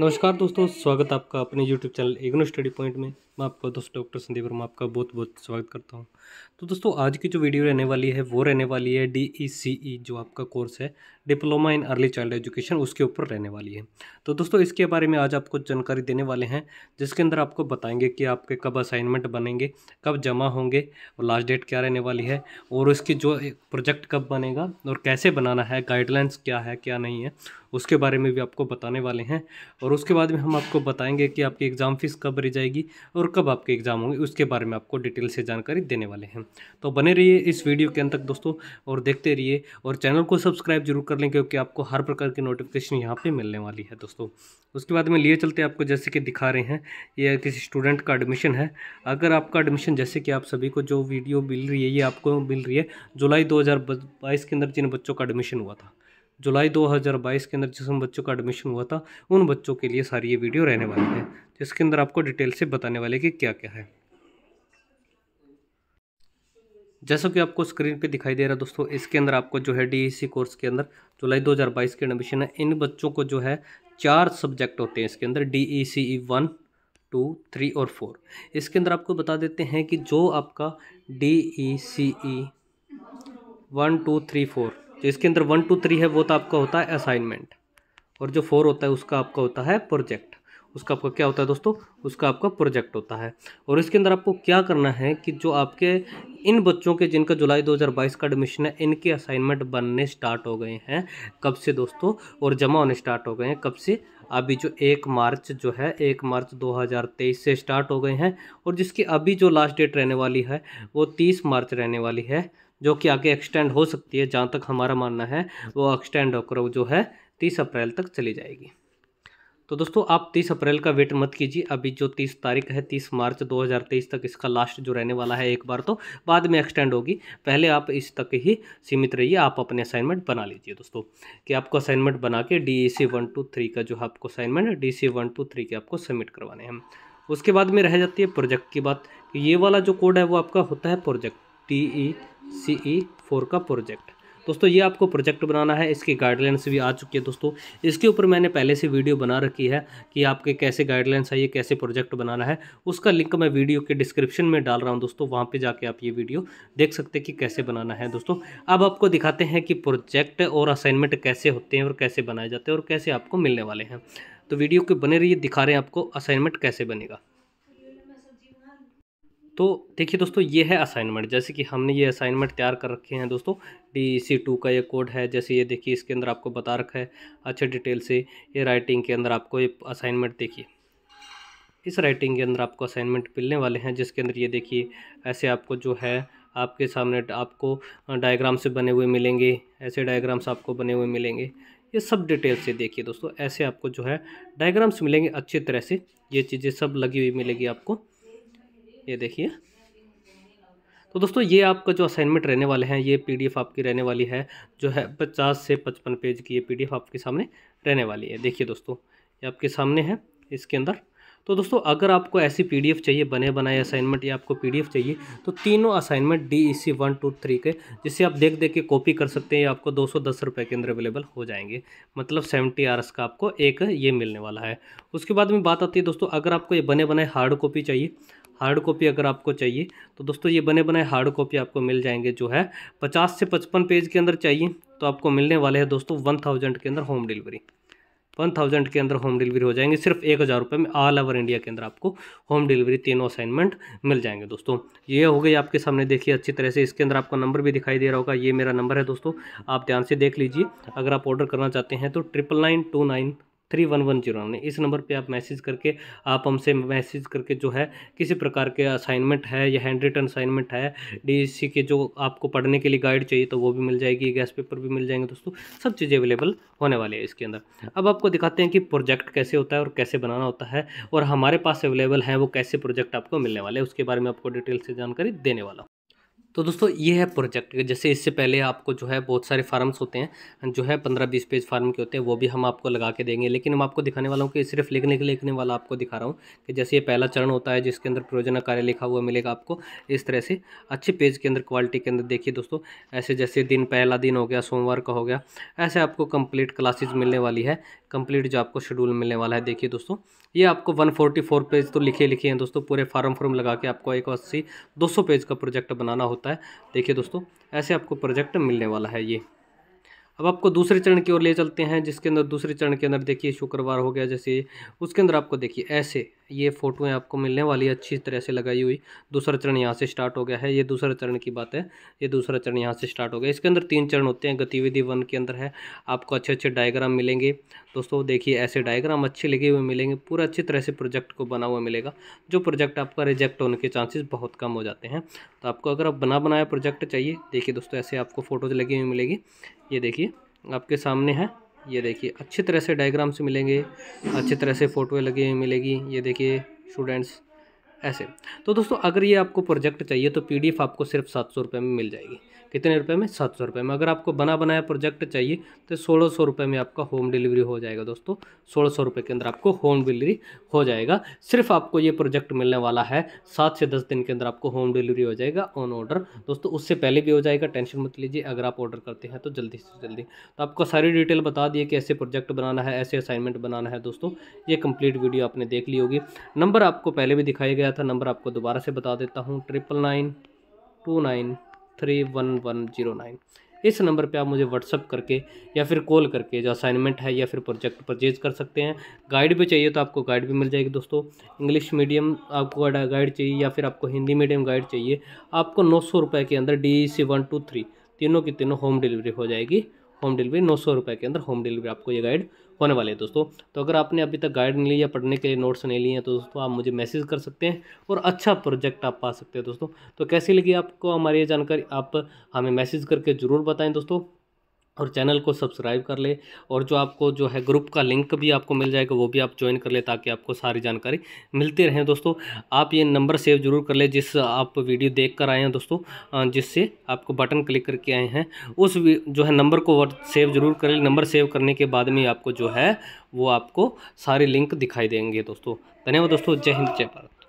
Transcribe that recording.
नमस्कार दोस्तों स्वागत आपका अपने YouTube channel IGNOU study point में मैं आपका दोस्त डॉक्टर संदीप वर्मा आपका बहुत बहुत स्वागत करता हूँ तो दोस्तों आज की जो वीडियो रहने वाली है वो रहने वाली है डी ई सी ई जो आपका कोर्स है diploma in early child education उसके ऊपर रहने वाली है तो दोस्तों इसके बारे में आज आपको जानकारी देने वाले हैं जिसके अंदर आपको बताएंगे कि आपके कब असाइनमेंट बनेंगे कब जमा होंगे और लास्ट डेट क्या रहने वाली है और उसकी जो प्रोजेक्ट कब बनेगा और कैसे बनाना है गाइडलाइंस क्या है क्या नहीं है उसके बारे में भी आपको बताने वाले हैं और उसके बाद में हम आपको बताएंगे कि आपकी एग्ज़ाम फ़ीस कब भरी जाएगी और कब आपके एग्ज़ाम होंगे उसके बारे में आपको डिटेल से जानकारी देने वाले हैं तो बने रहिए इस वीडियो के अंत तक दोस्तों और देखते रहिए और चैनल को सब्सक्राइब जरूर कर लें क्योंकि आपको हर प्रकार की नोटिफिकेशन यहाँ पर मिलने वाली है दोस्तों उसके बाद में लिए चलते आपको जैसे कि दिखा रहे हैं ये किसी स्टूडेंट का एडमिशन है अगर आपका एडमिशन जैसे कि आप सभी को जो वीडियो मिल रही है ये आपको मिल रही है जुलाई दो के अंदर जिन बच्चों का एडमिशन हुआ था जुलाई 2022 के अंदर जिस बच्चों का एडमिशन हुआ था उन बच्चों के लिए सारी ये वीडियो रहने वाली है जिसके अंदर आपको डिटेल से बताने वाले कि क्या क्या है जैसा कि आपको स्क्रीन पे दिखाई दे रहा है दोस्तों इसके अंदर आपको जो है डीईसी e कोर्स के अंदर जुलाई 2022 के एडमिशन है इन बच्चों को जो है चार सब्जेक्ट होते हैं इसके अंदर D E C E one two three और फोर इसके अंदर आपको बता देते हैं कि जो आपका D E C E one two three four जो इसके अंदर वन टू थ्री है वो तो आपका होता है असाइनमेंट और जो फोर होता है उसका आपका होता है प्रोजेक्ट उसका आपका क्या होता है दोस्तों उसका आपका प्रोजेक्ट होता है और इसके अंदर आपको क्या करना है कि जो आपके इन बच्चों के जिनका जुलाई 2022 का एडमिशन है इनके असाइनमेंट बनने स्टार्ट हो गए हैं कब से दोस्तों और जमा होने स्टार्ट हो गए हैं कब से अभी जो एक मार्च जो है एक मार्च 2023 से स्टार्ट हो गए हैं और जिसकी अभी जो लास्ट डेट रहने वाली है वो तीस मार्च रहने वाली है जो कि आगे एक्सटेंड हो सकती है जहाँ तक हमारा मानना है वो एक्सटेंड होकर जो है तीस अप्रैल तक चली जाएगी तो दोस्तों आप 30 अप्रैल का वेट मत कीजिए अभी जो 30 तारीख है 30 मार्च 2023 तक इसका लास्ट जो रहने वाला है एक बार तो बाद में एक्सटेंड होगी पहले आप इस तक ही सीमित रहिए आप अपने असाइनमेंट बना लीजिए दोस्तों कि आपको असाइनमेंट बना के D C one two three का जो है आपको assignment D C one two three के आपको सबमिट करवाने हैं उसके बाद में रह जाती है प्रोजेक्ट की बात ये वाला जो कोड है वो आपका होता है project T E C E four का प्रोजेक्ट दोस्तों ये आपको प्रोजेक्ट बनाना है इसकी गाइडलाइंस भी आ चुकी है दोस्तों इसके ऊपर मैंने पहले से वीडियो बना रखी है कि आपके कैसे गाइडलाइंस आइए कैसे प्रोजेक्ट बनाना है उसका लिंक मैं वीडियो के डिस्क्रिप्शन में डाल रहा हूँ दोस्तों वहाँ पर जाके आप ये वीडियो देख सकते हैं कि कैसे बनाना है दोस्तों अब आपको दिखाते हैं कि प्रोजेक्ट और असाइनमेंट कैसे होते हैं और कैसे बनाए जाते हैं और कैसे आपको मिलने वाले हैं तो वीडियो के बने रहिए दिखा रहे हैं आपको असाइनमेंट कैसे बनेगा तो देखिए दोस्तों ये है असाइनमेंट जैसे कि हमने ये असाइनमेंट तैयार कर रखे हैं दोस्तों डी सी टू का ये कोड है जैसे ये देखिए इसके अंदर आपको बता रखा है अच्छे डिटेल से ये राइटिंग के अंदर आपको ये असाइनमेंट देखिए इस राइटिंग के अंदर आपको असाइनमेंट मिलने वाले हैं जिसके अंदर ये देखिए ऐसे आपको जो है आपके सामने आपको डायग्राम से बने हुए मिलेंगे ऐसे डायग्राम्स आपको बने हुए मिलेंगे ये सब डिटेल से देखिए दोस्तों ऐसे आपको जो है डायग्राम्स मिलेंगे अच्छी तरह से ये चीज़ें सब लगी हुई मिलेगी आपको ये देखिए तो दोस्तों ये आपका जो असाइनमेंट रहने वाले हैं ये पीडीएफ आपकी रहने वाली है जो है पचास से पचपन पेज की ये पीडीएफ आपके सामने रहने वाली है देखिए दोस्तों ये आपके सामने है इसके अंदर तो दोस्तों अगर आपको ऐसी पीडीएफ चाहिए बने बनाए असाइनमेंट या आपको पीडीएफ चाहिए तो तीनों assignment D E C one two three के जिसे आप देख देख के कॉपी कर सकते हैं आपको दो सौ दस रुपये के अंदर अवेलेबल हो जाएंगे मतलब सेवेंटी एस का आपको एक ये मिलने वाला है उसके बाद में बात आती है दोस्तों अगर आपको ये बने बनाए हार्ड कॉपी चाहिए हार्ड कॉपी अगर आपको चाहिए तो दोस्तों ये बने बनाए हार्ड कॉपी आपको मिल जाएंगे जो है पचास से पचपन पेज के अंदर चाहिए तो आपको मिलने वाले हैं दोस्तों वन थाउजेंड के अंदर होम डिलीवरी वन थाउजेंड के अंदर होम डिलीवरी हो जाएंगे सिर्फ एक हज़ार रुपये में ऑल ओवर इंडिया के अंदर आपको होम डिलीवरी तीनों असाइनमेंट मिल जाएंगे दोस्तों ये हो गई आपके सामने देखिए अच्छी तरह से इसके अंदर आपका नंबर भी दिखाई दे रहा होगा ये मेरा नंबर है दोस्तों आप ध्यान से देख लीजिए अगर आप ऑर्डर करना चाहते हैं तो triple nine two nine three one one zero nine इस नंबर पे आप मैसेज करके आप हमसे मैसेज करके जो है किसी प्रकार के असाइनमेंट है या हैंड रिटन असाइनमेंट है डी के जो आपको पढ़ने के लिए गाइड चाहिए तो वो भी मिल जाएगी गैस पेपर भी मिल जाएंगे दोस्तों सब चीज़ें अवेलेबल होने वाली है इसके अंदर अब आपको दिखाते हैं कि प्रोजेक्ट कैसे होता है और कैसे बनाना होता है और हमारे पास अवेलेबल है वो कैसे प्रोजेक्ट आपको मिलने वाले हैं उसके बारे में आपको डिटेल से जानकारी देने वाला हूँ तो दोस्तों ये है प्रोजेक्ट जैसे इससे पहले आपको जो है बहुत सारे फार्म्स होते हैं जो है पंद्रह बीस पेज फार्म के होते हैं वो भी हम आपको लगा के देंगे लेकिन हम आपको दिखाने वाला हूँ कि सिर्फ लिखने के लिखने वाला आपको दिखा रहा हूँ कि जैसे ये पहला चरण होता है जिसके अंदर प्रयोजना कार्य लिखा हुआ मिलेगा आपको इस तरह से अच्छे पेज के अंदर क्वालिटी के अंदर देखिए दोस्तों ऐसे जैसे दिन पहला दिन हो गया सोमवार का हो गया ऐसे आपको कम्प्लीट क्लासेज मिलने वाली है कम्प्लीट जो आपको शेड्यूल मिलने वाला है देखिए दोस्तों ये आपको 144 पेज तो लिखे लिखे हैं दोस्तों पूरे फार्म फॉर्म लगा के आपको एक अस्सी दो पेज का प्रोजेक्ट बनाना होता है देखिए दोस्तों ऐसे आपको प्रोजेक्ट मिलने वाला है ये अब आपको दूसरे चरण की ओर ले चलते हैं जिसके अंदर दूसरे चरण के अंदर देखिए शुक्रवार हो गया जैसे उसके अंदर आपको देखिए ऐसे ये फ़ोटोएं आपको मिलने वाली है अच्छी तरह से लगाई हुई दूसरा चरण यहाँ से स्टार्ट हो गया है ये दूसरा चरण की बात है ये दूसरा चरण यहाँ से स्टार्ट हो गया इसके अंदर तीन चरण होते हैं गतिविधि वन के अंदर है आपको अच्छे अच्छे डायग्राम मिलेंगे दोस्तों देखिए ऐसे डायग्राम अच्छे लगे हुए मिलेंगे पूरा अच्छी तरह से प्रोजेक्ट को बना हुआ मिलेगा जो प्रोजेक्ट आपका रिजेक्ट होने के चांसेस बहुत कम हो जाते हैं तो आपको अगर आप बना बनाया प्रोजेक्ट चाहिए देखिए दोस्तों ऐसे आपको फ़ोटोज़ लगी हुई मिलेगी ये देखिए आपके सामने है ये देखिए अच्छी तरह से डायग्राम से मिलेंगे अच्छी तरह से फ़ोटोएँ लगी हुई मिलेगी ये देखिए स्टूडेंट्स ऐसे तो दोस्तों अगर ये आपको प्रोजेक्ट चाहिए तो पीडीएफ आपको सिर्फ सात सौ रुपये में मिल जाएगी कितने रुपए में सात सौ रुपये में अगर आपको बना बनाया प्रोजेक्ट चाहिए तो सोलह सौ रुपये में आपका होम डिलीवरी हो जाएगा दोस्तों सोलह सौ रुपये के अंदर आपको होम डिलीवरी हो जाएगा सिर्फ आपको ये प्रोजेक्ट मिलने वाला है सात से दस दिन के अंदर आपको होम डिलीवरी हो जाएगा ऑन ऑर्डर दोस्तों उससे पहले भी हो जाएगा टेंशन मत लीजिए अगर आप ऑर्डर करते हैं तो जल्दी से जल्दी तो आपको सारी डिटेल बता दिए कि ऐसे प्रोजेक्ट बनाना है ऐसे असाइनमेंट बनाना है दोस्तों ये कंप्लीट वीडियो आपने देख ली होगी नंबर आपको पहले भी दिखाई गया गया था नंबर आपको दोबारा से बता देता हूँ triple nine two nine three one one zero nine इस नंबर पे आप मुझे व्हाट्सअप करके या फिर कॉल करके जो असाइनमेंट है या फिर प्रोजेक्ट परचेज कर सकते हैं गाइड भी चाहिए तो आपको गाइड भी मिल जाएगी दोस्तों इंग्लिश मीडियम आपको गाइड चाहिए या फिर आपको हिंदी मीडियम गाइड चाहिए आपको नौ सौ रुपये के अंदर D C one two three तीनों की तीनों होम डिलीवरी हो जाएगी होम डिलीवरी नौ सौ रुपये के अंदर होम डिलीवरी आपको ये गाइड होने वाले है दोस्तों तो अगर आपने अभी तक गाइड नहीं लिया पढ़ने के लिए नोट्स नहीं लिए हैं तो दोस्तों आप मुझे मैसेज कर सकते हैं और अच्छा प्रोजेक्ट आप पा सकते हैं दोस्तों तो कैसी लगी आपको हमारी ये जानकारी आप हमें मैसेज करके ज़रूर बताएं दोस्तों और चैनल को सब्सक्राइब कर ले और जो आपको जो है ग्रुप का लिंक भी आपको मिल जाएगा वो भी आप ज्वाइन कर ले ताकि आपको सारी जानकारी मिलती रहे दोस्तों आप ये नंबर सेव जरूर कर ले जिस आप वीडियो देख कर आए हैं दोस्तों जिससे आपको बटन क्लिक करके आए हैं उस जो है नंबर को सेव जरूर कर ले नंबर सेव करने के बाद में आपको जो है वो आपको सारे लिंक दिखाई देंगे दोस्तों धन्यवाद दोस्तों जय हिंद जय भारत